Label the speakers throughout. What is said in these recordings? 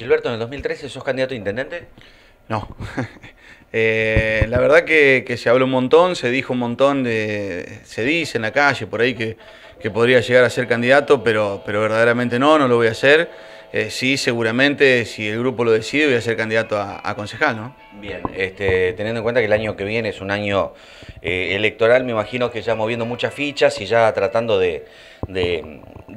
Speaker 1: Gilberto, en el 2013 sos candidato a intendente. No. Eh, la verdad que, se habló un montón, se dijo un montón, se dice en la calle por ahí que, podría llegar a ser candidato, pero, pero verdaderamente no, no lo voy a hacer. Eh, sí, seguramente, si el grupo lo decide, voy a
Speaker 2: ser candidato a, concejal, ¿no? Bien, este, teniendo en cuenta que el año que viene es un año eh, electoral, me imagino que ya moviendo muchas fichas y ya tratando de, de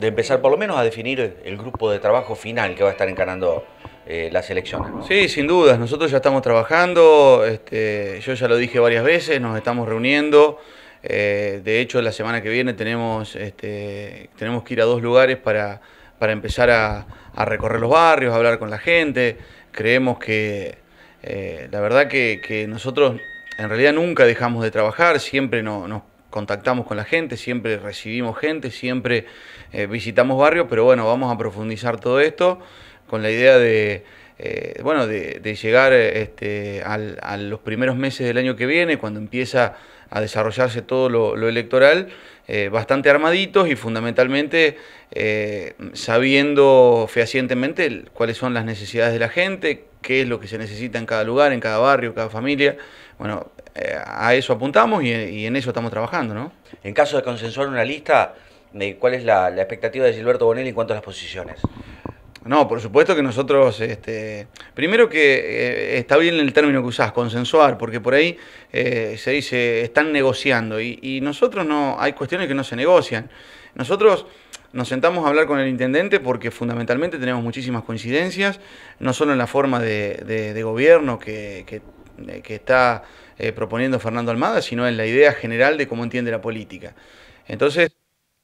Speaker 2: empezar por lo menos a definir el grupo de trabajo final que va a estar encarando eh, las elecciones.
Speaker 1: Sí, sin dudas. Nosotros ya estamos trabajando, este, yo ya lo dije varias veces, nos estamos reuniendo. Eh, de hecho, la semana que viene tenemos, este, tenemos que ir a dos lugares para, empezar a, recorrer los barrios, a hablar con la gente. Creemos que, eh, la verdad que, nosotros en realidad nunca dejamos de trabajar, siempre nos contactamos con la gente, siempre recibimos gente, siempre visitamos barrios, pero bueno, vamos a profundizar todo esto con la idea de, eh, bueno, de, llegar este, al, a los primeros meses del año que viene, cuando empieza a desarrollarse todo lo, electoral, eh, bastante armaditos y fundamentalmente eh, sabiendo fehacientemente cuáles son las necesidades de la gente, qué es lo que se necesita en cada lugar, en cada barrio, cada familia. Bueno, a eso apuntamos y, en eso estamos trabajando, ¿no?
Speaker 2: En caso de consensuar una lista, ¿cuál es la, la expectativa de Gilberto Bonelli en cuanto a las posiciones?
Speaker 1: No, por supuesto que nosotros, este, primero que eh, está bien el término que usás, consensuar, porque por ahí eh, se dice, están negociando, y, nosotros no, hay cuestiones que no se negocian. Nosotros nos sentamos a hablar con el intendente porque fundamentalmente tenemos muchísimas coincidencias, no solo en la forma de, gobierno que, eh, está proponiendo Fernando Almada, sino en la idea general de cómo entiende la política. Entonces,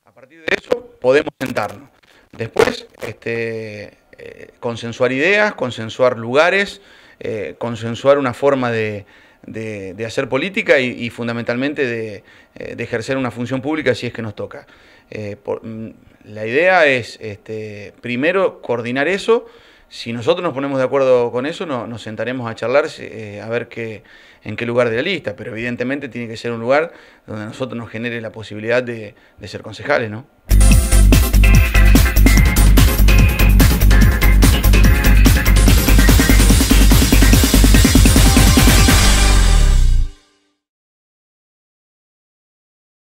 Speaker 1: a partir de eso, podemos sentarnos. Después, este, eh, consensuar ideas, consensuar lugares, eh, consensuar una forma de, hacer política y, fundamentalmente eh, de, ejercer una función pública si es que nos toca. Mm, la idea es, este, primero, coordinar eso. Si nosotros nos ponemos de acuerdo con eso, nos sentaremos a charlar a ver qué, en qué lugar de la lista, pero evidentemente tiene que ser un lugar donde nosotros nos genere la posibilidad de, ser concejales, ¿no?